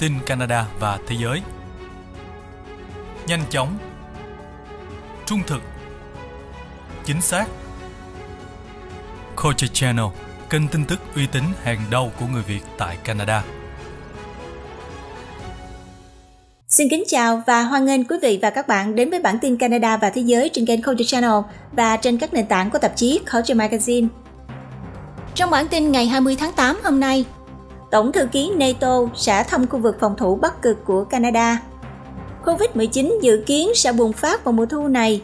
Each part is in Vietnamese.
tin Canada và thế giới. Nhanh chóng, trung thực, chính xác. Culture Channel, kênh tin tức uy tín hàng đầu của người Việt tại Canada. Xin kính chào và hoan nghênh quý vị và các bạn đến với bản tin Canada và thế giới trên kênh Culture Channel và trên các nền tảng của tạp chí Culture Magazine. Trong bản tin ngày 20 tháng 8 hôm nay, Tổng thư ký NATO sẽ thăm khu vực phòng thủ Bắc Cực của Canada. Covid-19 dự kiến sẽ bùng phát vào mùa thu này.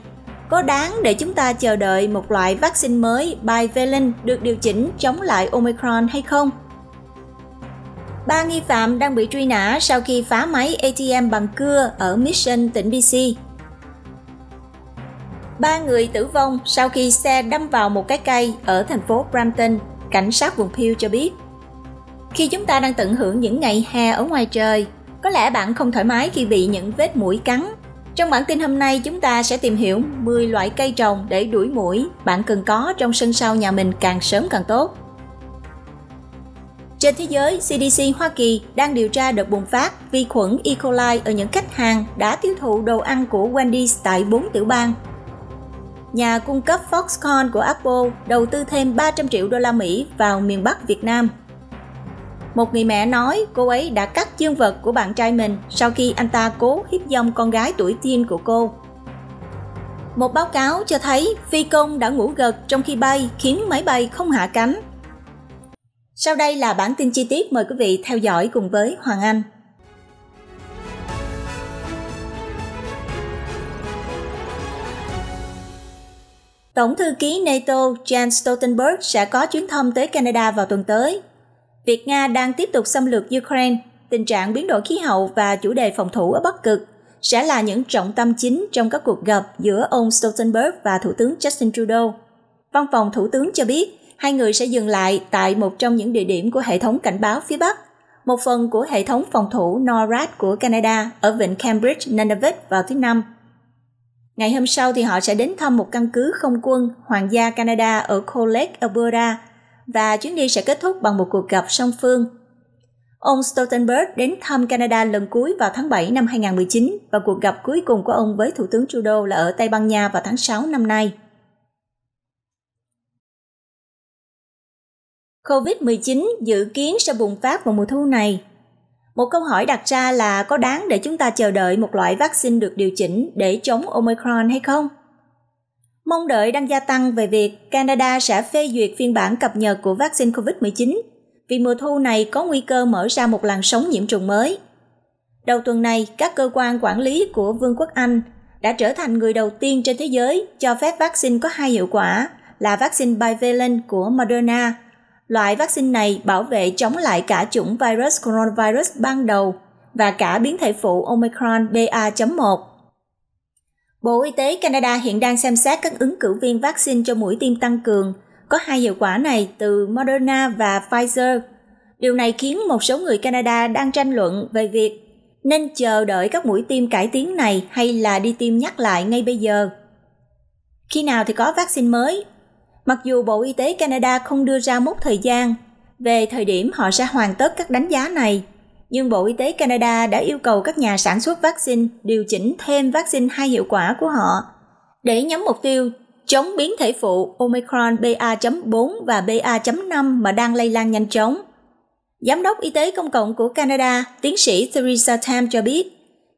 Có đáng để chúng ta chờ đợi một loại vaccine mới bivalent được điều chỉnh chống lại Omicron hay không? Ba nghi phạm đang bị truy nã sau khi phá máy ATM bằng cưa ở Mission, tỉnh BC. Ba người tử vong sau khi xe đâm vào một cái cây ở thành phố Brampton, cảnh sát vùng Peel cho biết. Khi chúng ta đang tận hưởng những ngày hè ở ngoài trời, có lẽ bạn không thoải mái khi bị những vết mũi cắn. Trong bản tin hôm nay chúng ta sẽ tìm hiểu 10 loại cây trồng để đuổi mũi bạn cần có trong sân sau nhà mình càng sớm càng tốt. Trên thế giới, CDC Hoa Kỳ đang điều tra đợt bùng phát vi khuẩn E. coli ở những khách hàng đã tiêu thụ đồ ăn của Wendy's tại 4 tiểu bang. Nhà cung cấp Foxconn của Apple đầu tư thêm 300 triệu đô la Mỹ vào miền Bắc Việt Nam – một người mẹ nói cô ấy đã cắt chương vật của bạn trai mình sau khi anh ta cố hiếp dâm con gái tuổi teen của cô. Một báo cáo cho thấy phi công đã ngủ gật trong khi bay khiến máy bay không hạ cánh. Sau đây là bản tin chi tiết mời quý vị theo dõi cùng với Hoàng Anh. Tổng thư ký NATO Jens Stoltenberg sẽ có chuyến thăm tới Canada vào tuần tới việc Nga đang tiếp tục xâm lược Ukraine, tình trạng biến đổi khí hậu và chủ đề phòng thủ ở Bắc Cực sẽ là những trọng tâm chính trong các cuộc gặp giữa ông Stoltenberg và Thủ tướng Justin Trudeau. Văn phòng Thủ tướng cho biết, hai người sẽ dừng lại tại một trong những địa điểm của hệ thống cảnh báo phía Bắc, một phần của hệ thống phòng thủ NORAD của Canada ở vịnh Cambridge, Nunavut vào thứ Năm. Ngày hôm sau thì họ sẽ đến thăm một căn cứ không quân Hoàng gia Canada ở College, Alberta, và chuyến đi sẽ kết thúc bằng một cuộc gặp song phương. Ông Stoltenberg đến thăm Canada lần cuối vào tháng 7 năm 2019 và cuộc gặp cuối cùng của ông với Thủ tướng Trudeau là ở Tây Ban Nha vào tháng 6 năm nay. COVID-19 dự kiến sẽ bùng phát vào mùa thu này. Một câu hỏi đặt ra là có đáng để chúng ta chờ đợi một loại vaccine được điều chỉnh để chống Omicron hay không? Mong đợi đang gia tăng về việc Canada sẽ phê duyệt phiên bản cập nhật của vaccine COVID-19 vì mùa thu này có nguy cơ mở ra một làn sóng nhiễm trùng mới. Đầu tuần này, các cơ quan quản lý của Vương quốc Anh đã trở thành người đầu tiên trên thế giới cho phép vaccine có hai hiệu quả là vaccine bivalent của Moderna. Loại vaccine này bảo vệ chống lại cả chủng virus coronavirus ban đầu và cả biến thể phụ Omicron BA.1 Bộ Y tế Canada hiện đang xem xét các ứng cử viên vaccine cho mũi tiêm tăng cường, có hai hiệu quả này từ Moderna và Pfizer. Điều này khiến một số người Canada đang tranh luận về việc nên chờ đợi các mũi tiêm cải tiến này hay là đi tiêm nhắc lại ngay bây giờ. Khi nào thì có vaccine mới? Mặc dù Bộ Y tế Canada không đưa ra mốc thời gian về thời điểm họ sẽ hoàn tất các đánh giá này, nhưng Bộ Y tế Canada đã yêu cầu các nhà sản xuất vaccine điều chỉnh thêm vaccine hai hiệu quả của họ để nhắm mục tiêu chống biến thể phụ Omicron BA.4 và BA.5 mà đang lây lan nhanh chóng. Giám đốc Y tế Công cộng của Canada, tiến sĩ Theresa Tam cho biết,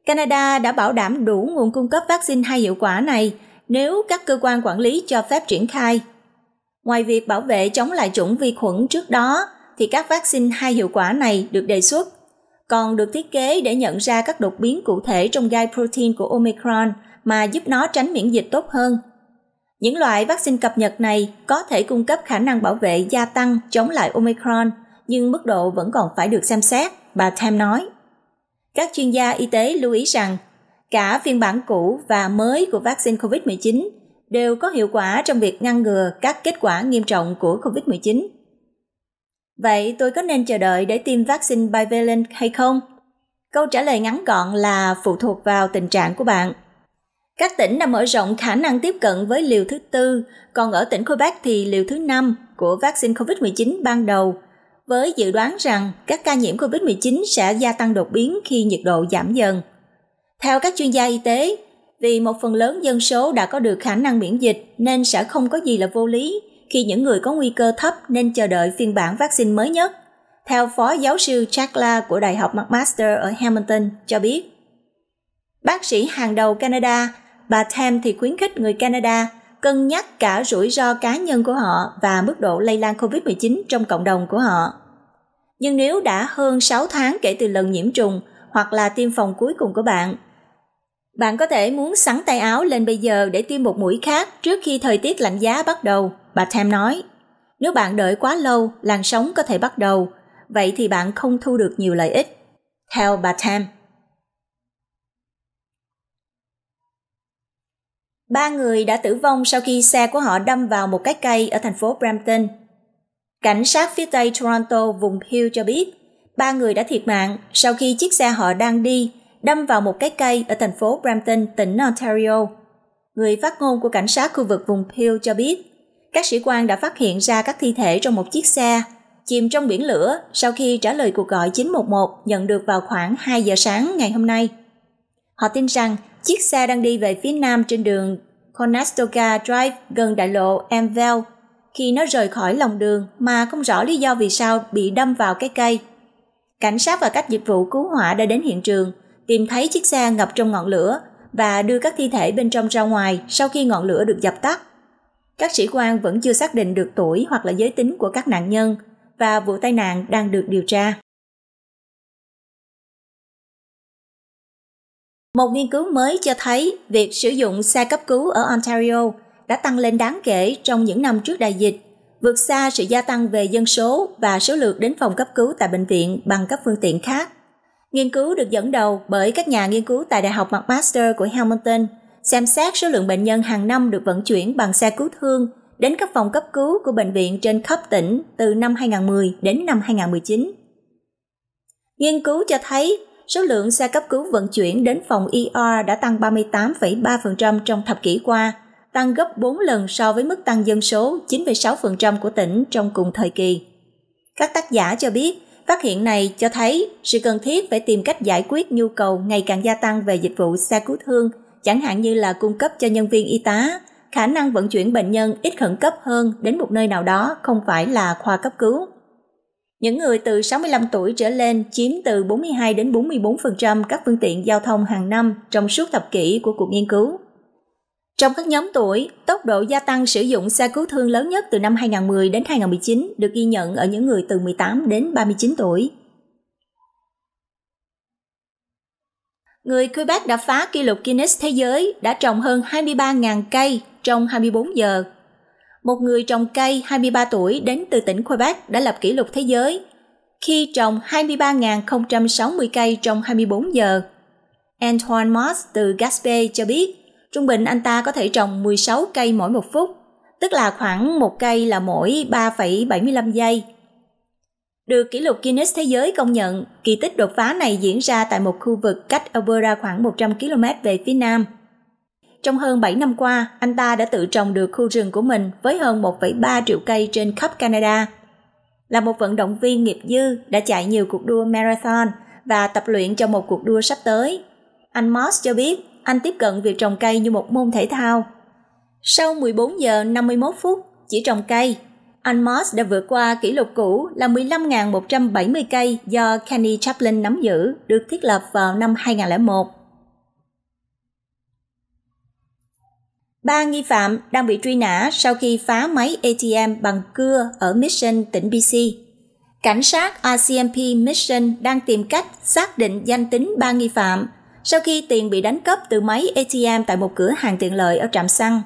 Canada đã bảo đảm đủ nguồn cung cấp vaccine hai hiệu quả này nếu các cơ quan quản lý cho phép triển khai. Ngoài việc bảo vệ chống lại chủng vi khuẩn trước đó, thì các vaccine hai hiệu quả này được đề xuất còn được thiết kế để nhận ra các đột biến cụ thể trong gai protein của Omicron mà giúp nó tránh miễn dịch tốt hơn. Những loại vaccine cập nhật này có thể cung cấp khả năng bảo vệ gia tăng chống lại Omicron, nhưng mức độ vẫn còn phải được xem xét, bà Tham nói. Các chuyên gia y tế lưu ý rằng, cả phiên bản cũ và mới của vaccine COVID-19 đều có hiệu quả trong việc ngăn ngừa các kết quả nghiêm trọng của COVID-19 Vậy tôi có nên chờ đợi để tiêm vaccine bivalent hay không? Câu trả lời ngắn gọn là phụ thuộc vào tình trạng của bạn. Các tỉnh đã mở rộng khả năng tiếp cận với liều thứ tư, còn ở tỉnh Quebec thì liều thứ năm của vaccine COVID-19 ban đầu, với dự đoán rằng các ca nhiễm COVID-19 sẽ gia tăng đột biến khi nhiệt độ giảm dần. Theo các chuyên gia y tế, vì một phần lớn dân số đã có được khả năng miễn dịch nên sẽ không có gì là vô lý khi những người có nguy cơ thấp nên chờ đợi phiên bản vaccine mới nhất, theo Phó Giáo sư Chakla của Đại học McMaster ở Hamilton cho biết. Bác sĩ hàng đầu Canada, bà Tam thì khuyến khích người Canada cân nhắc cả rủi ro cá nhân của họ và mức độ lây lan COVID-19 trong cộng đồng của họ. Nhưng nếu đã hơn 6 tháng kể từ lần nhiễm trùng hoặc là tiêm phòng cuối cùng của bạn, bạn có thể muốn sắn tay áo lên bây giờ để tiêm một mũi khác trước khi thời tiết lạnh giá bắt đầu – Bà Tam nói, nếu bạn đợi quá lâu, làn sóng có thể bắt đầu, vậy thì bạn không thu được nhiều lợi ích. Theo bà Tam. Ba người đã tử vong sau khi xe của họ đâm vào một cái cây ở thành phố Brampton. Cảnh sát phía tây Toronto vùng Peel cho biết, ba người đã thiệt mạng sau khi chiếc xe họ đang đi đâm vào một cái cây ở thành phố Brampton, tỉnh Ontario. Người phát ngôn của cảnh sát khu vực vùng Peel cho biết, các sĩ quan đã phát hiện ra các thi thể trong một chiếc xe chìm trong biển lửa sau khi trả lời cuộc gọi 911 nhận được vào khoảng 2 giờ sáng ngày hôm nay. Họ tin rằng chiếc xe đang đi về phía nam trên đường Conestoga Drive gần đại lộ Amwell khi nó rời khỏi lòng đường mà không rõ lý do vì sao bị đâm vào cái cây. Cảnh sát và các dịch vụ cứu hỏa đã đến hiện trường, tìm thấy chiếc xe ngập trong ngọn lửa và đưa các thi thể bên trong ra ngoài sau khi ngọn lửa được dập tắt. Các sĩ quan vẫn chưa xác định được tuổi hoặc là giới tính của các nạn nhân và vụ tai nạn đang được điều tra. Một nghiên cứu mới cho thấy việc sử dụng xe cấp cứu ở Ontario đã tăng lên đáng kể trong những năm trước đại dịch, vượt xa sự gia tăng về dân số và số lượt đến phòng cấp cứu tại bệnh viện bằng các phương tiện khác. Nghiên cứu được dẫn đầu bởi các nhà nghiên cứu tại Đại học McMaster của Hamilton xem xét số lượng bệnh nhân hàng năm được vận chuyển bằng xe cứu thương đến các phòng cấp cứu của bệnh viện trên khắp tỉnh từ năm 2010 đến năm 2019. Nghiên cứu cho thấy số lượng xe cấp cứu vận chuyển đến phòng ER đã tăng 38,3% trong thập kỷ qua, tăng gấp 4 lần so với mức tăng dân số 9,6% của tỉnh trong cùng thời kỳ. Các tác giả cho biết, phát hiện này cho thấy sự cần thiết phải tìm cách giải quyết nhu cầu ngày càng gia tăng về dịch vụ xe cứu thương chẳng hạn như là cung cấp cho nhân viên y tá, khả năng vận chuyển bệnh nhân ít khẩn cấp hơn đến một nơi nào đó không phải là khoa cấp cứu. Những người từ 65 tuổi trở lên chiếm từ 42 đến 44% các phương tiện giao thông hàng năm trong suốt thập kỷ của cuộc nghiên cứu. Trong các nhóm tuổi, tốc độ gia tăng sử dụng xe cứu thương lớn nhất từ năm 2010 đến 2019 được ghi nhận ở những người từ 18 đến 39 tuổi. người Quebec đã phá kỷ lục Guinness thế giới đã trồng hơn 23.000 cây trong 24 giờ. Một người trồng cây 23 tuổi đến từ tỉnh Quebec đã lập kỷ lục thế giới khi trồng 23.060 cây trong 24 giờ. Antoine Moss từ Gaspé cho biết, trung bình anh ta có thể trồng 16 cây mỗi một phút, tức là khoảng một cây là mỗi 3,75 giây được kỷ lục Guinness Thế giới công nhận, kỳ tích đột phá này diễn ra tại một khu vực cách Alberta khoảng 100 km về phía nam. Trong hơn 7 năm qua, anh ta đã tự trồng được khu rừng của mình với hơn 1,3 triệu cây trên khắp Canada. Là một vận động viên nghiệp dư đã chạy nhiều cuộc đua marathon và tập luyện cho một cuộc đua sắp tới. Anh Moss cho biết anh tiếp cận việc trồng cây như một môn thể thao. Sau 14 giờ 51 phút chỉ trồng cây, Anmos đã vượt qua kỷ lục cũ là 15.170 cây do Kenny Chaplin nắm giữ, được thiết lập vào năm 2001. Ba nghi phạm đang bị truy nã sau khi phá máy ATM bằng cưa ở Mission, tỉnh BC. Cảnh sát RCMP Mission đang tìm cách xác định danh tính ba nghi phạm sau khi tiền bị đánh cắp từ máy ATM tại một cửa hàng tiện lợi ở trạm xăng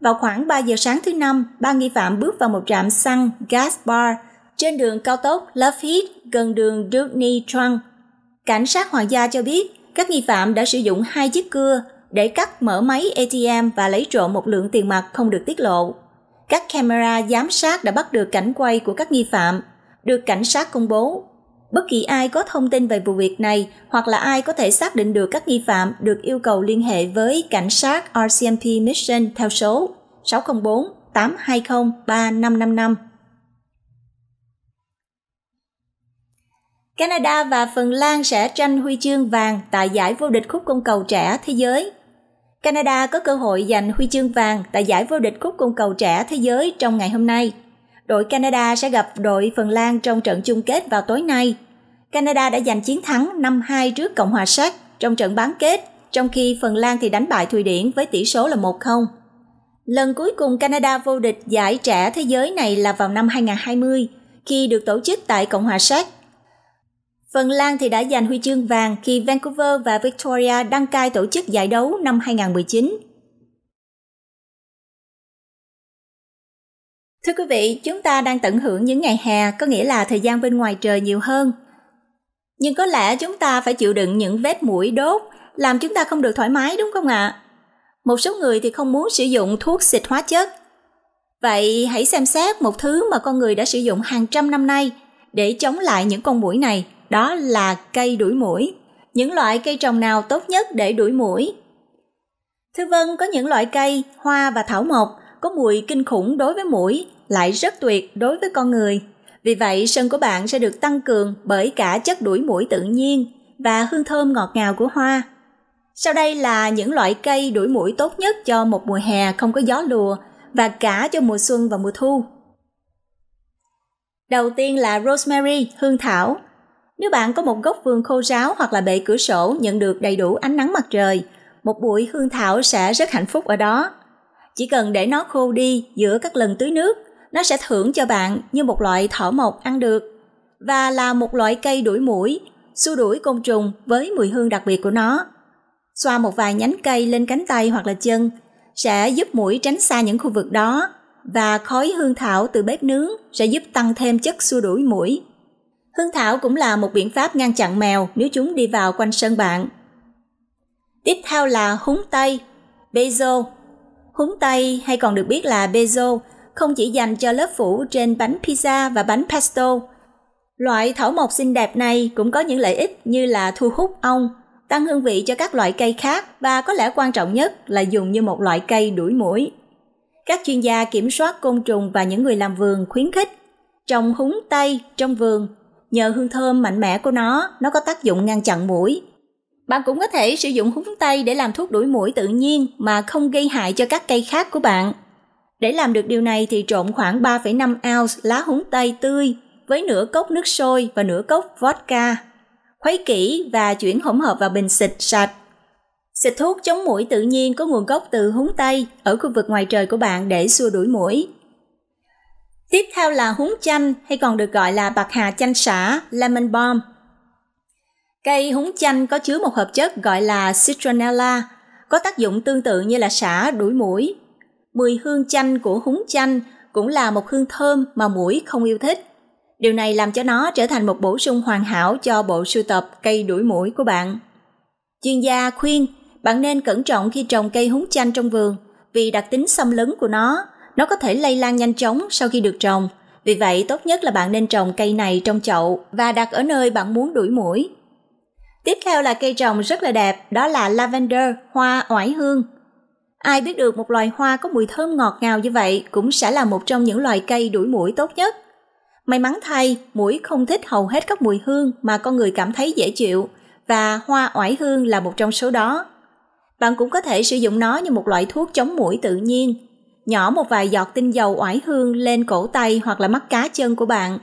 vào khoảng 3 giờ sáng thứ năm, ba nghi phạm bước vào một trạm xăng gas bar trên đường cao tốc Love Heath gần đường Dugny Trunk. Cảnh sát hoàng gia cho biết các nghi phạm đã sử dụng hai chiếc cưa để cắt mở máy ATM và lấy trộm một lượng tiền mặt không được tiết lộ. Các camera giám sát đã bắt được cảnh quay của các nghi phạm, được cảnh sát công bố Bất kỳ ai có thông tin về vụ việc này hoặc là ai có thể xác định được các nghi phạm được yêu cầu liên hệ với cảnh sát RCMP Mission theo số 604 820 3555. Canada và Phần Lan sẽ tranh huy chương vàng tại giải vô địch khúc côn cầu trẻ thế giới. Canada có cơ hội giành huy chương vàng tại giải vô địch khúc côn cầu trẻ thế giới trong ngày hôm nay – đội Canada sẽ gặp đội Phần Lan trong trận chung kết vào tối nay. Canada đã giành chiến thắng 5-2 trước Cộng hòa Séc trong trận bán kết, trong khi Phần Lan thì đánh bại Thụy Điển với tỷ số là 1-0. Lần cuối cùng Canada vô địch giải trẻ thế giới này là vào năm 2020, khi được tổ chức tại Cộng hòa Séc. Phần Lan thì đã giành huy chương vàng khi Vancouver và Victoria đăng cai tổ chức giải đấu năm 2019. Thưa quý vị, chúng ta đang tận hưởng những ngày hè có nghĩa là thời gian bên ngoài trời nhiều hơn. Nhưng có lẽ chúng ta phải chịu đựng những vết mũi đốt làm chúng ta không được thoải mái đúng không ạ? Một số người thì không muốn sử dụng thuốc xịt hóa chất. Vậy hãy xem xét một thứ mà con người đã sử dụng hàng trăm năm nay để chống lại những con mũi này, đó là cây đuổi mũi Những loại cây trồng nào tốt nhất để đuổi mũi Thưa vâng, có những loại cây, hoa và thảo mộc có mùi kinh khủng đối với mũi lại rất tuyệt đối với con người. Vì vậy, sân của bạn sẽ được tăng cường bởi cả chất đuổi mũi tự nhiên và hương thơm ngọt ngào của hoa. Sau đây là những loại cây đuổi mũi tốt nhất cho một mùa hè không có gió lùa và cả cho mùa xuân và mùa thu. Đầu tiên là rosemary, hương thảo. Nếu bạn có một gốc vườn khô ráo hoặc là bệ cửa sổ nhận được đầy đủ ánh nắng mặt trời, một bụi hương thảo sẽ rất hạnh phúc ở đó. Chỉ cần để nó khô đi giữa các lần tưới nước nó sẽ thưởng cho bạn như một loại thảo mộc ăn được và là một loại cây đuổi mũi, xua đuổi côn trùng với mùi hương đặc biệt của nó. Xoa một vài nhánh cây lên cánh tay hoặc là chân sẽ giúp mũi tránh xa những khu vực đó và khói hương thảo từ bếp nướng sẽ giúp tăng thêm chất xua đuổi mũi. Hương thảo cũng là một biện pháp ngăn chặn mèo nếu chúng đi vào quanh sân bạn. Tiếp theo là húng tây, bezo. Húng tây hay còn được biết là bezo không chỉ dành cho lớp phủ trên bánh pizza và bánh pesto. Loại thảo mộc xinh đẹp này cũng có những lợi ích như là thu hút ong, tăng hương vị cho các loại cây khác và có lẽ quan trọng nhất là dùng như một loại cây đuổi muỗi. Các chuyên gia kiểm soát côn trùng và những người làm vườn khuyến khích trồng húng tây trong vườn. Nhờ hương thơm mạnh mẽ của nó, nó có tác dụng ngăn chặn muỗi. Bạn cũng có thể sử dụng húng tây để làm thuốc đuổi muỗi tự nhiên mà không gây hại cho các cây khác của bạn. Để làm được điều này thì trộn khoảng 3,5 ounce lá húng tây tươi với nửa cốc nước sôi và nửa cốc vodka. Khuấy kỹ và chuyển hỗn hợp vào bình xịt sạch. Xịt thuốc chống mũi tự nhiên có nguồn gốc từ húng tây ở khu vực ngoài trời của bạn để xua đuổi mũi. Tiếp theo là húng chanh hay còn được gọi là bạc hà chanh xả, lemon balm. Cây húng chanh có chứa một hợp chất gọi là citronella, có tác dụng tương tự như là xả đuổi mũi mùi hương chanh của húng chanh cũng là một hương thơm mà mũi không yêu thích. Điều này làm cho nó trở thành một bổ sung hoàn hảo cho bộ sưu tập cây đuổi mũi của bạn. Chuyên gia khuyên bạn nên cẩn trọng khi trồng cây húng chanh trong vườn vì đặc tính xâm lấn của nó, nó có thể lây lan nhanh chóng sau khi được trồng. Vì vậy, tốt nhất là bạn nên trồng cây này trong chậu và đặt ở nơi bạn muốn đuổi mũi. Tiếp theo là cây trồng rất là đẹp, đó là lavender, hoa oải hương. Ai biết được một loài hoa có mùi thơm ngọt ngào như vậy cũng sẽ là một trong những loài cây đuổi mũi tốt nhất. May mắn thay, mũi không thích hầu hết các mùi hương mà con người cảm thấy dễ chịu, và hoa oải hương là một trong số đó. Bạn cũng có thể sử dụng nó như một loại thuốc chống mũi tự nhiên. Nhỏ một vài giọt tinh dầu oải hương lên cổ tay hoặc là mắt cá chân của bạn.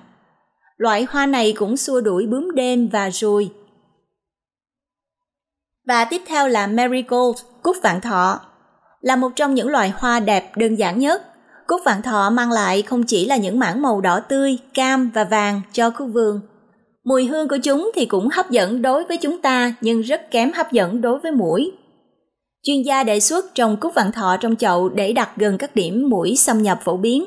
Loại hoa này cũng xua đuổi bướm đêm và ruồi. Và tiếp theo là marigold, cúc vạn thọ, là một trong những loài hoa đẹp đơn giản nhất. Cúc vạn thọ mang lại không chỉ là những mảng màu đỏ tươi, cam và vàng cho khu vườn. Mùi hương của chúng thì cũng hấp dẫn đối với chúng ta nhưng rất kém hấp dẫn đối với mũi. Chuyên gia đề xuất trồng cúc vạn thọ trong chậu để đặt gần các điểm mũi xâm nhập phổ biến.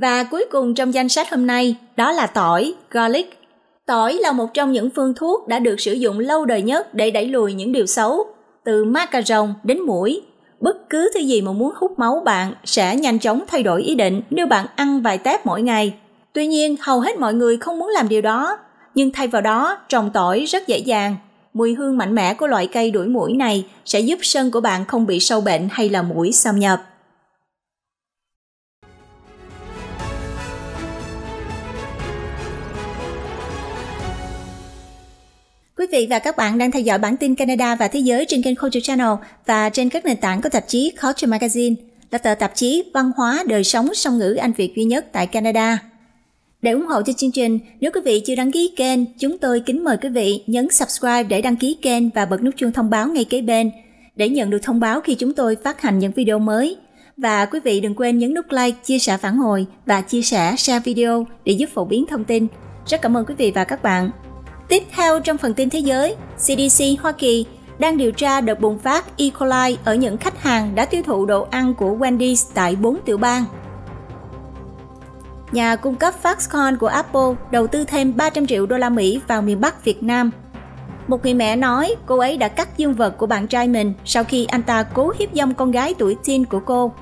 Và cuối cùng trong danh sách hôm nay đó là tỏi, garlic. Tỏi là một trong những phương thuốc đã được sử dụng lâu đời nhất để đẩy lùi những điều xấu, từ ma cà rồng đến mũi bất cứ thứ gì mà muốn hút máu bạn sẽ nhanh chóng thay đổi ý định nếu bạn ăn vài tép mỗi ngày. Tuy nhiên, hầu hết mọi người không muốn làm điều đó, nhưng thay vào đó, trồng tỏi rất dễ dàng. Mùi hương mạnh mẽ của loại cây đuổi mũi này sẽ giúp sân của bạn không bị sâu bệnh hay là mũi xâm nhập. Quý vị và các bạn đang theo dõi bản tin Canada và Thế giới trên kênh Culture Channel và trên các nền tảng của tạp chí Culture Magazine, là tờ tạp chí văn hóa đời sống song ngữ Anh Việt duy nhất tại Canada. Để ủng hộ cho chương trình, nếu quý vị chưa đăng ký kênh, chúng tôi kính mời quý vị nhấn subscribe để đăng ký kênh và bật nút chuông thông báo ngay kế bên để nhận được thông báo khi chúng tôi phát hành những video mới. Và quý vị đừng quên nhấn nút like, chia sẻ phản hồi và chia sẻ share video để giúp phổ biến thông tin. Rất cảm ơn quý vị và các bạn. Tiếp theo trong phần tin thế giới, CDC Hoa Kỳ đang điều tra đợt bùng phát E. coli ở những khách hàng đã tiêu thụ đồ ăn của Wendy's tại 4 tiểu bang. Nhà cung cấp Foxconn của Apple đầu tư thêm 300 triệu đô la Mỹ vào miền Bắc Việt Nam. Một người mẹ nói cô ấy đã cắt dương vật của bạn trai mình sau khi anh ta cố hiếp dâm con gái tuổi teen của cô.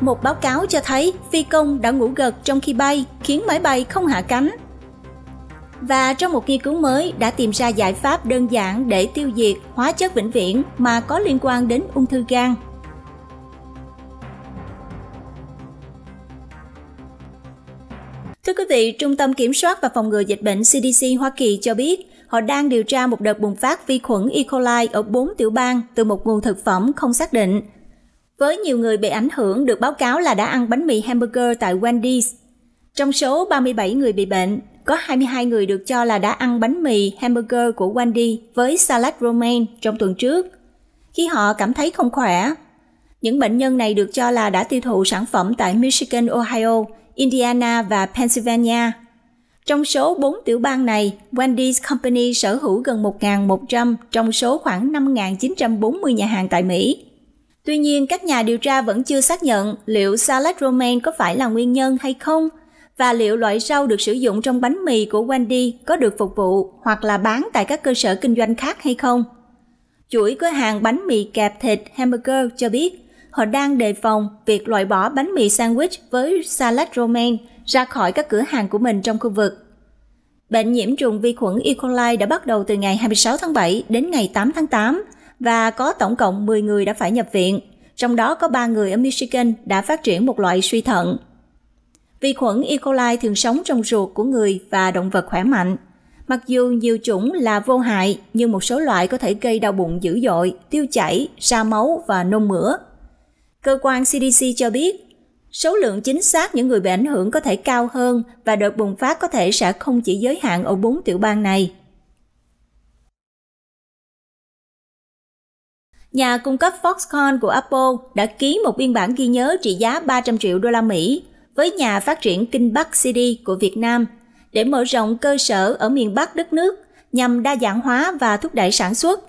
Một báo cáo cho thấy phi công đã ngủ gật trong khi bay, khiến máy bay không hạ cánh và trong một nghiên cứu mới đã tìm ra giải pháp đơn giản để tiêu diệt hóa chất vĩnh viễn mà có liên quan đến ung thư gan. Thưa quý vị, Trung tâm Kiểm soát và Phòng ngừa Dịch bệnh CDC Hoa Kỳ cho biết, họ đang điều tra một đợt bùng phát vi khuẩn E. coli ở 4 tiểu bang từ một nguồn thực phẩm không xác định. Với nhiều người bị ảnh hưởng được báo cáo là đã ăn bánh mì hamburger tại Wendy's. Trong số 37 người bị bệnh, có 22 người được cho là đã ăn bánh mì, hamburger của Wendy với salad romaine trong tuần trước, khi họ cảm thấy không khỏe. Những bệnh nhân này được cho là đã tiêu thụ sản phẩm tại Michigan, Ohio, Indiana và Pennsylvania. Trong số 4 tiểu bang này, Wendy's Company sở hữu gần 1.100 trong số khoảng 5.940 nhà hàng tại Mỹ. Tuy nhiên, các nhà điều tra vẫn chưa xác nhận liệu salad romaine có phải là nguyên nhân hay không – và liệu loại rau được sử dụng trong bánh mì của Wendy có được phục vụ hoặc là bán tại các cơ sở kinh doanh khác hay không. Chuỗi cửa hàng bánh mì kẹp thịt hamburger cho biết họ đang đề phòng việc loại bỏ bánh mì sandwich với salad romaine ra khỏi các cửa hàng của mình trong khu vực. Bệnh nhiễm trùng vi khuẩn E. coli đã bắt đầu từ ngày 26 tháng 7 đến ngày 8 tháng 8 và có tổng cộng 10 người đã phải nhập viện, trong đó có 3 người ở Michigan đã phát triển một loại suy thận. Vi khuẩn E. coli thường sống trong ruột của người và động vật khỏe mạnh. Mặc dù nhiều chủng là vô hại, nhưng một số loại có thể gây đau bụng dữ dội, tiêu chảy, ra máu và nôn mửa. Cơ quan CDC cho biết, số lượng chính xác những người bị ảnh hưởng có thể cao hơn và đợt bùng phát có thể sẽ không chỉ giới hạn ở bốn tiểu bang này. Nhà cung cấp Foxconn của Apple đã ký một biên bản ghi nhớ trị giá 300 triệu đô la Mỹ với nhà phát triển Kinh Bắc City của Việt Nam để mở rộng cơ sở ở miền Bắc đất nước nhằm đa dạng hóa và thúc đẩy sản xuất.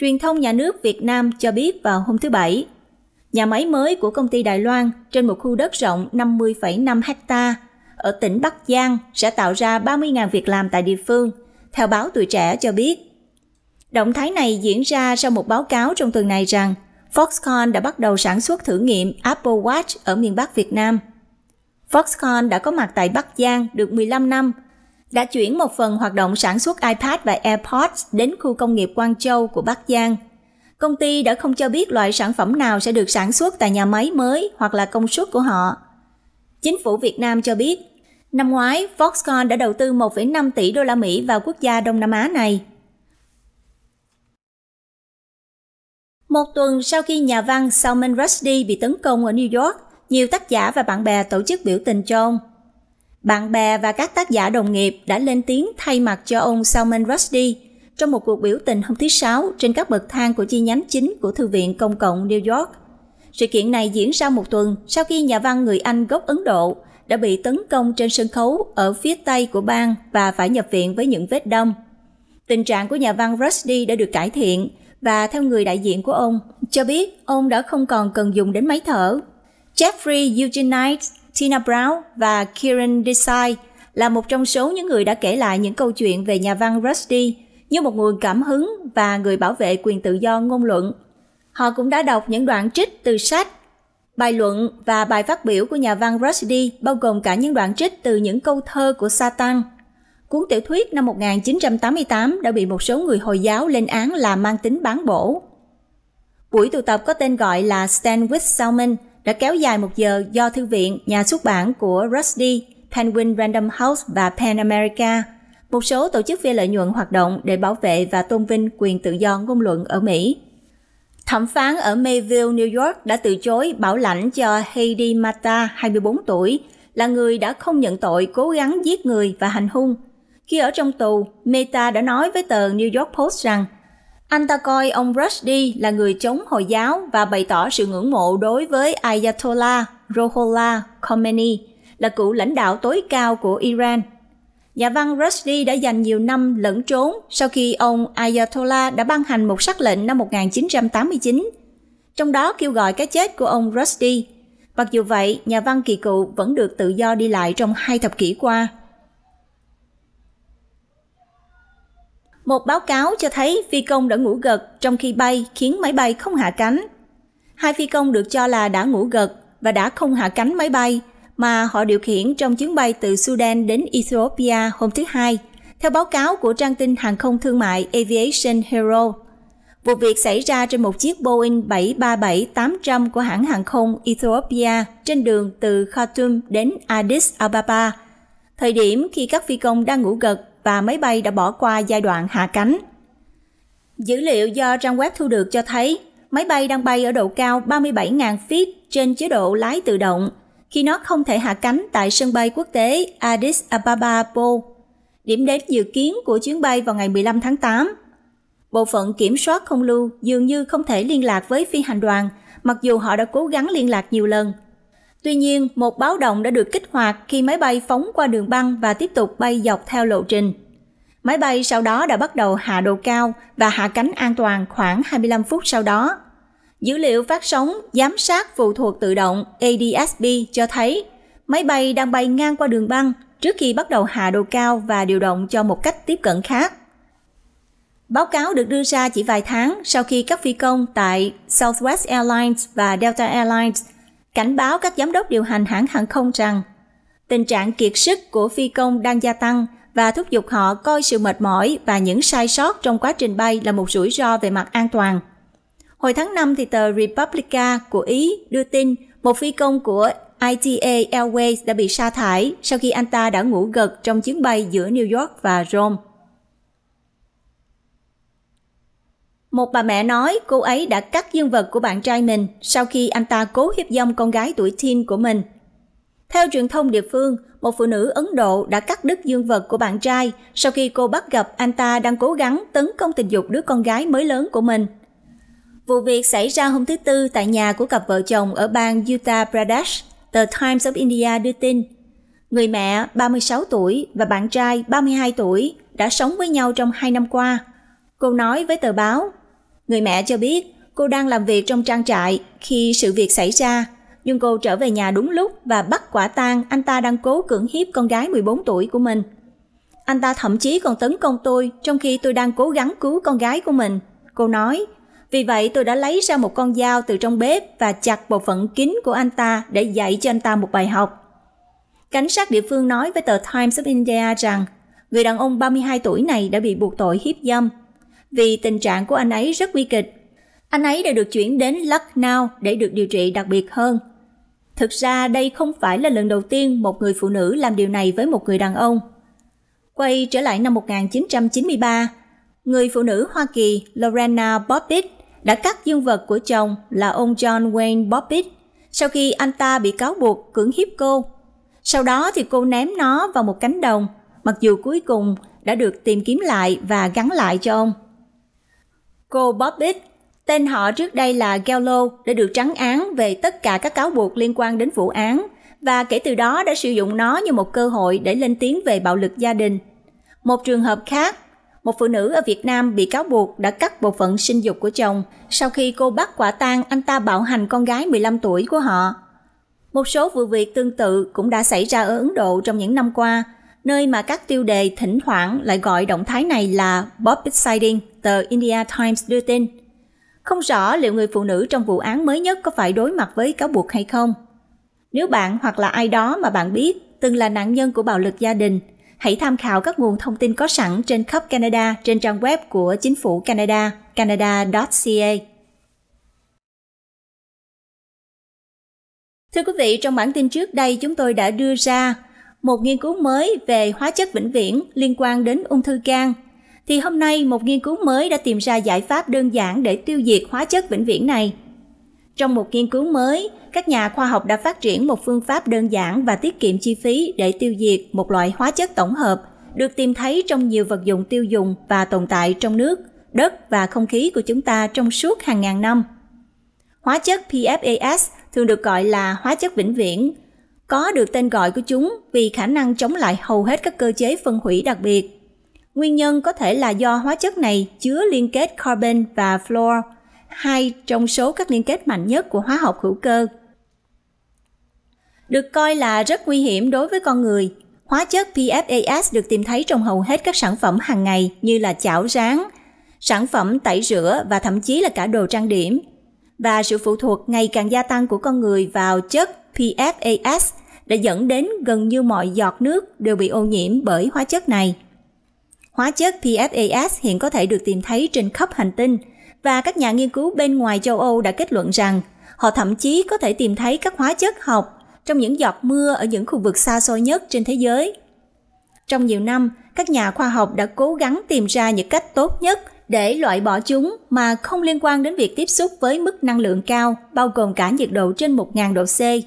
Truyền thông nhà nước Việt Nam cho biết vào hôm thứ Bảy, nhà máy mới của công ty Đài Loan trên một khu đất rộng 50,5 ha ở tỉnh Bắc Giang sẽ tạo ra 30.000 việc làm tại địa phương, theo báo Tuổi Trẻ cho biết. Động thái này diễn ra sau một báo cáo trong tuần này rằng Foxconn đã bắt đầu sản xuất thử nghiệm Apple Watch ở miền Bắc Việt Nam – Foxconn đã có mặt tại Bắc Giang được 15 năm, đã chuyển một phần hoạt động sản xuất iPad và AirPods đến khu công nghiệp Quang Châu của Bắc Giang. Công ty đã không cho biết loại sản phẩm nào sẽ được sản xuất tại nhà máy mới hoặc là công suất của họ. Chính phủ Việt Nam cho biết, năm ngoái Foxconn đã đầu tư 1,5 tỷ đô la Mỹ vào quốc gia Đông Nam Á này. Một tuần sau khi nhà văn Salman Rushdie bị tấn công ở New York, nhiều tác giả và bạn bè tổ chức biểu tình cho ông. Bạn bè và các tác giả đồng nghiệp đã lên tiếng thay mặt cho ông Salman Rushdie trong một cuộc biểu tình hôm thứ Sáu trên các bậc thang của chi nhánh chính của Thư viện Công cộng New York. Sự kiện này diễn ra một tuần sau khi nhà văn người Anh gốc Ấn Độ đã bị tấn công trên sân khấu ở phía tây của bang và phải nhập viện với những vết đông. Tình trạng của nhà văn Rushdie đã được cải thiện và theo người đại diện của ông cho biết ông đã không còn cần dùng đến máy thở Jeffrey Eugene Knight, Tina Brown và Kieran Desai là một trong số những người đã kể lại những câu chuyện về nhà văn Rusty như một nguồn cảm hứng và người bảo vệ quyền tự do ngôn luận. Họ cũng đã đọc những đoạn trích từ sách, bài luận và bài phát biểu của nhà văn Rusty bao gồm cả những đoạn trích từ những câu thơ của Satan. Cuốn tiểu thuyết năm 1988 đã bị một số người Hồi giáo lên án là mang tính bán bổ. Buổi tụ tập có tên gọi là Stand with Salmon – đã kéo dài một giờ do thư viện, nhà xuất bản của Rusty, Penguin Random House và Pan America, một số tổ chức phi lợi nhuận hoạt động để bảo vệ và tôn vinh quyền tự do ngôn luận ở Mỹ. Thẩm phán ở Mayville, New York đã từ chối bảo lãnh cho Heidi Mata, 24 tuổi, là người đã không nhận tội cố gắng giết người và hành hung. Khi ở trong tù, Meta đã nói với tờ New York Post rằng – anh ta coi ông Rushdie là người chống Hồi giáo và bày tỏ sự ngưỡng mộ đối với Ayatollah Ruhollah Khomeini, là cựu lãnh đạo tối cao của Iran. Nhà văn Rushdie đã dành nhiều năm lẫn trốn sau khi ông Ayatollah đã ban hành một sắc lệnh năm 1989, trong đó kêu gọi cái chết của ông Rushdie. Mặc dù vậy, nhà văn kỳ cựu vẫn được tự do đi lại trong hai thập kỷ qua – Một báo cáo cho thấy phi công đã ngủ gật trong khi bay khiến máy bay không hạ cánh. Hai phi công được cho là đã ngủ gật và đã không hạ cánh máy bay mà họ điều khiển trong chuyến bay từ Sudan đến Ethiopia hôm thứ Hai, theo báo cáo của trang tin hàng không thương mại Aviation Hero. Vụ việc xảy ra trên một chiếc Boeing 737-800 của hãng hàng không Ethiopia trên đường từ Khartoum đến Addis Ababa. Thời điểm khi các phi công đang ngủ gật và máy bay đã bỏ qua giai đoạn hạ cánh. Dữ liệu do trang web thu được cho thấy máy bay đang bay ở độ cao 37.000 feet trên chế độ lái tự động khi nó không thể hạ cánh tại sân bay quốc tế Addis Ababa Po, điểm đến dự kiến của chuyến bay vào ngày 15 tháng 8. Bộ phận kiểm soát không lưu dường như không thể liên lạc với phi hành đoàn, mặc dù họ đã cố gắng liên lạc nhiều lần – Tuy nhiên, một báo động đã được kích hoạt khi máy bay phóng qua đường băng và tiếp tục bay dọc theo lộ trình. Máy bay sau đó đã bắt đầu hạ độ cao và hạ cánh an toàn khoảng 25 phút sau đó. Dữ liệu phát sóng giám sát phụ thuộc tự động ADSB cho thấy máy bay đang bay ngang qua đường băng trước khi bắt đầu hạ độ cao và điều động cho một cách tiếp cận khác. Báo cáo được đưa ra chỉ vài tháng sau khi các phi công tại Southwest Airlines và Delta Airlines cảnh báo các giám đốc điều hành hãng hàng không rằng tình trạng kiệt sức của phi công đang gia tăng và thúc giục họ coi sự mệt mỏi và những sai sót trong quá trình bay là một rủi ro về mặt an toàn. Hồi tháng 5 thì tờ Republica của Ý đưa tin một phi công của ITA Airways đã bị sa thải sau khi anh ta đã ngủ gật trong chuyến bay giữa New York và Rome. Một bà mẹ nói cô ấy đã cắt dương vật của bạn trai mình sau khi anh ta cố hiếp dâm con gái tuổi teen của mình. Theo truyền thông địa phương, một phụ nữ Ấn Độ đã cắt đứt dương vật của bạn trai sau khi cô bắt gặp anh ta đang cố gắng tấn công tình dục đứa con gái mới lớn của mình. Vụ việc xảy ra hôm thứ Tư tại nhà của cặp vợ chồng ở bang Uttar Pradesh, tờ Times of India đưa tin. Người mẹ 36 tuổi và bạn trai 32 tuổi đã sống với nhau trong 2 năm qua. Cô nói với tờ báo, Người mẹ cho biết cô đang làm việc trong trang trại khi sự việc xảy ra, nhưng cô trở về nhà đúng lúc và bắt quả tang anh ta đang cố cưỡng hiếp con gái 14 tuổi của mình. Anh ta thậm chí còn tấn công tôi trong khi tôi đang cố gắng cứu con gái của mình. Cô nói, vì vậy tôi đã lấy ra một con dao từ trong bếp và chặt bộ phận kín của anh ta để dạy cho anh ta một bài học. Cảnh sát địa phương nói với tờ Times of India rằng người đàn ông 32 tuổi này đã bị buộc tội hiếp dâm vì tình trạng của anh ấy rất nguy kịch. Anh ấy đã được chuyển đến Lucknow để được điều trị đặc biệt hơn. Thực ra đây không phải là lần đầu tiên một người phụ nữ làm điều này với một người đàn ông. Quay trở lại năm 1993, người phụ nữ Hoa Kỳ Lorena Bobbitt đã cắt dương vật của chồng là ông John Wayne Bobbitt sau khi anh ta bị cáo buộc cưỡng hiếp cô. Sau đó thì cô ném nó vào một cánh đồng, mặc dù cuối cùng đã được tìm kiếm lại và gắn lại cho ông. Cô Bobbitt, tên họ trước đây là Gallo, đã được trắng án về tất cả các cáo buộc liên quan đến vụ án và kể từ đó đã sử dụng nó như một cơ hội để lên tiếng về bạo lực gia đình. Một trường hợp khác, một phụ nữ ở Việt Nam bị cáo buộc đã cắt bộ phận sinh dục của chồng sau khi cô bắt quả tang anh ta bạo hành con gái 15 tuổi của họ. Một số vụ việc tương tự cũng đã xảy ra ở Ấn Độ trong những năm qua, nơi mà các tiêu đề thỉnh thoảng lại gọi động thái này là Bob Siding, tờ India Times đưa tin. Không rõ liệu người phụ nữ trong vụ án mới nhất có phải đối mặt với cáo buộc hay không. Nếu bạn hoặc là ai đó mà bạn biết từng là nạn nhân của bạo lực gia đình, hãy tham khảo các nguồn thông tin có sẵn trên khắp Canada trên trang web của chính phủ Canada, canada.ca. Thưa quý vị, trong bản tin trước đây chúng tôi đã đưa ra một nghiên cứu mới về hóa chất vĩnh viễn liên quan đến ung thư gan, thì hôm nay một nghiên cứu mới đã tìm ra giải pháp đơn giản để tiêu diệt hóa chất vĩnh viễn này. Trong một nghiên cứu mới, các nhà khoa học đã phát triển một phương pháp đơn giản và tiết kiệm chi phí để tiêu diệt một loại hóa chất tổng hợp được tìm thấy trong nhiều vật dụng tiêu dùng và tồn tại trong nước, đất và không khí của chúng ta trong suốt hàng ngàn năm. Hóa chất PFAS thường được gọi là hóa chất vĩnh viễn có được tên gọi của chúng vì khả năng chống lại hầu hết các cơ chế phân hủy đặc biệt. Nguyên nhân có thể là do hóa chất này chứa liên kết carbon và fluor, hai trong số các liên kết mạnh nhất của hóa học hữu cơ. Được coi là rất nguy hiểm đối với con người, hóa chất PFAS được tìm thấy trong hầu hết các sản phẩm hàng ngày như là chảo rán, sản phẩm tẩy rửa và thậm chí là cả đồ trang điểm. Và sự phụ thuộc ngày càng gia tăng của con người vào chất PFAS đã dẫn đến gần như mọi giọt nước đều bị ô nhiễm bởi hóa chất này. Hóa chất PFAS hiện có thể được tìm thấy trên khắp hành tinh và các nhà nghiên cứu bên ngoài châu Âu đã kết luận rằng họ thậm chí có thể tìm thấy các hóa chất học trong những giọt mưa ở những khu vực xa xôi nhất trên thế giới. Trong nhiều năm, các nhà khoa học đã cố gắng tìm ra những cách tốt nhất để loại bỏ chúng mà không liên quan đến việc tiếp xúc với mức năng lượng cao, bao gồm cả nhiệt độ trên 1.000 độ C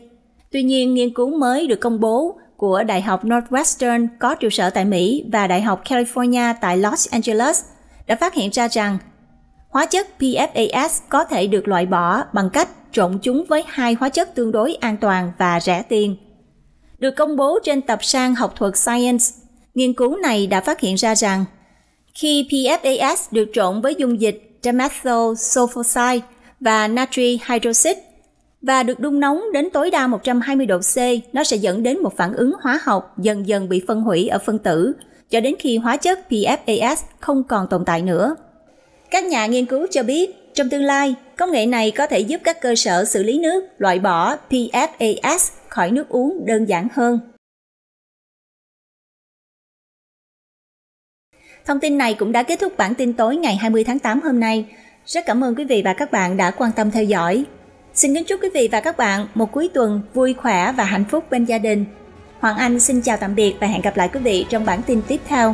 Tuy nhiên, nghiên cứu mới được công bố của Đại học Northwestern có trụ sở tại Mỹ và Đại học California tại Los Angeles đã phát hiện ra rằng hóa chất PFAS có thể được loại bỏ bằng cách trộn chúng với hai hóa chất tương đối an toàn và rẻ tiền. Được công bố trên tập san học thuật Science, nghiên cứu này đã phát hiện ra rằng khi PFAS được trộn với dung dịch dimethyl sulfoside và natri hydroxide và được đun nóng đến tối đa 120 độ C, nó sẽ dẫn đến một phản ứng hóa học dần dần bị phân hủy ở phân tử, cho đến khi hóa chất PFAS không còn tồn tại nữa. Các nhà nghiên cứu cho biết, trong tương lai, công nghệ này có thể giúp các cơ sở xử lý nước loại bỏ PFAS khỏi nước uống đơn giản hơn. Thông tin này cũng đã kết thúc bản tin tối ngày 20 tháng 8 hôm nay. Rất cảm ơn quý vị và các bạn đã quan tâm theo dõi. Xin kính chúc quý vị và các bạn một cuối tuần vui khỏe và hạnh phúc bên gia đình. Hoàng Anh xin chào tạm biệt và hẹn gặp lại quý vị trong bản tin tiếp theo.